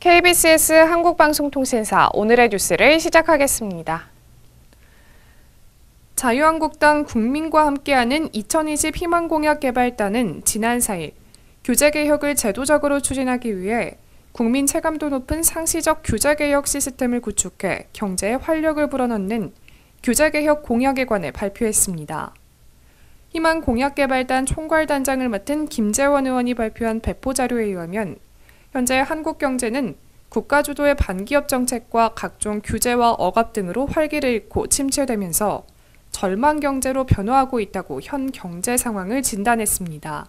k b s 한국방송통신사 오늘의 뉴스를 시작하겠습니다. 자유한국당 국민과 함께하는 2020 희망공약개발단은 지난 4일 규제개혁을 제도적으로 추진하기 위해 국민 체감도 높은 상시적 규제개혁 시스템을 구축해 경제에 활력을 불어넣는 규제개혁 공약에 관해 발표했습니다. 희망공약개발단 총괄단장을 맡은 김재원 의원이 발표한 배포자료에 의하면 현재 한국 경제는 국가 주도의 반기업 정책과 각종 규제와 억압 등으로 활기를 잃고 침체되면서 절망 경제로 변화하고 있다고 현 경제 상황을 진단했습니다.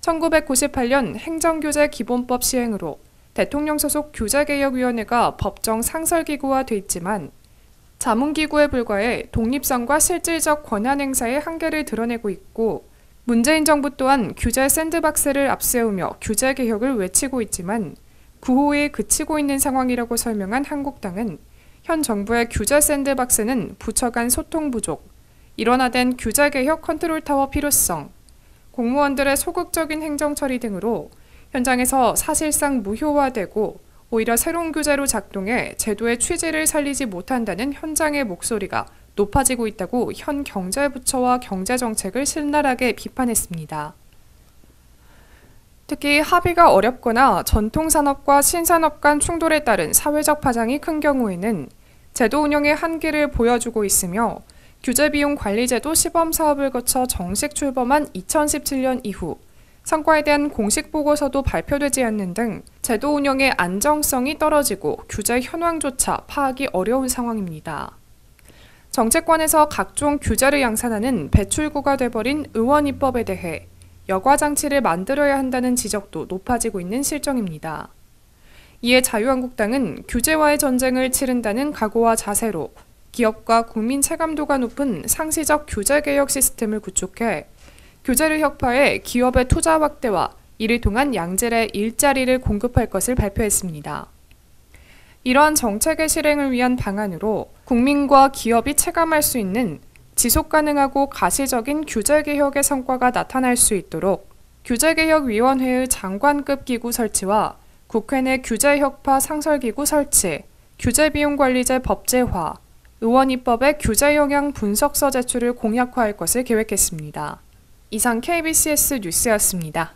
1998년 행정규제 기본법 시행으로 대통령 소속 규제개혁위원회가 법정 상설기구화 돼 있지만 자문기구에 불과해 독립성과 실질적 권한 행사의 한계를 드러내고 있고 문재인 정부 또한 규제 샌드박스를 앞세우며 규제 개혁을 외치고 있지만 구호에 그치고 있는 상황이라고 설명한 한국당은 현 정부의 규제 샌드박스는 부처 간 소통 부족, 일원화된 규제 개혁 컨트롤 타워 필요성, 공무원들의 소극적인 행정 처리 등으로 현장에서 사실상 무효화되고 오히려 새로운 규제로 작동해 제도의 취지를 살리지 못한다는 현장의 목소리가 높아지고 있다고 현 경제부처와 경제정책을 신랄하게 비판했습니다. 특히 합의가 어렵거나 전통산업과 신산업 간 충돌에 따른 사회적 파장이 큰 경우에는 제도 운영의 한계를 보여주고 있으며 규제비용관리제도 시범 사업을 거쳐 정식 출범한 2017년 이후 성과에 대한 공식 보고서도 발표되지 않는 등 제도 운영의 안정성이 떨어지고 규제 현황조차 파악이 어려운 상황입니다. 정책권에서 각종 규제를 양산하는 배출구가 돼버린 의원 입법에 대해 여과 장치를 만들어야 한다는 지적도 높아지고 있는 실정입니다. 이에 자유한국당은 규제와의 전쟁을 치른다는 각오와 자세로 기업과 국민 체감도가 높은 상시적 규제 개혁 시스템을 구축해 규제를 혁파해 기업의 투자 확대와 이를 통한 양질의 일자리를 공급할 것을 발표했습니다. 이러한 정책의 실행을 위한 방안으로 국민과 기업이 체감할 수 있는 지속 가능하고 가시적인 규제 개혁의 성과가 나타날 수 있도록 규제개혁위원회의 장관급 기구 설치와 국회 내 규제혁파 상설기구 설치, 규제비용관리제 법제화, 의원 입법의 규제 영향 분석서 제출을 공약화할 것을 계획했습니다. 이상 KBCS 뉴스였습니다.